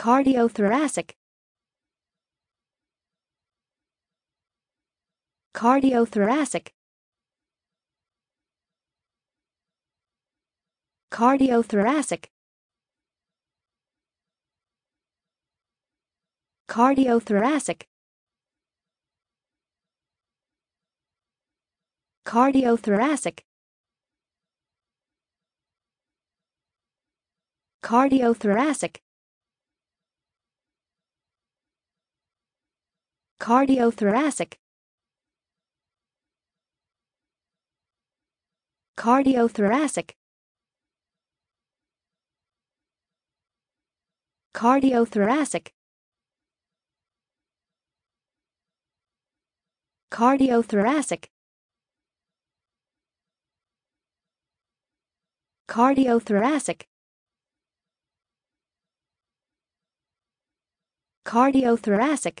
Cardiothoracic Cardiothoracic Cardiothoracic Cardiothoracic Cardiothoracic Cardiothoracic cardiothoracic cardiothoracic cardiothoracic cardiothoracic cardiothoracic cardiothoracic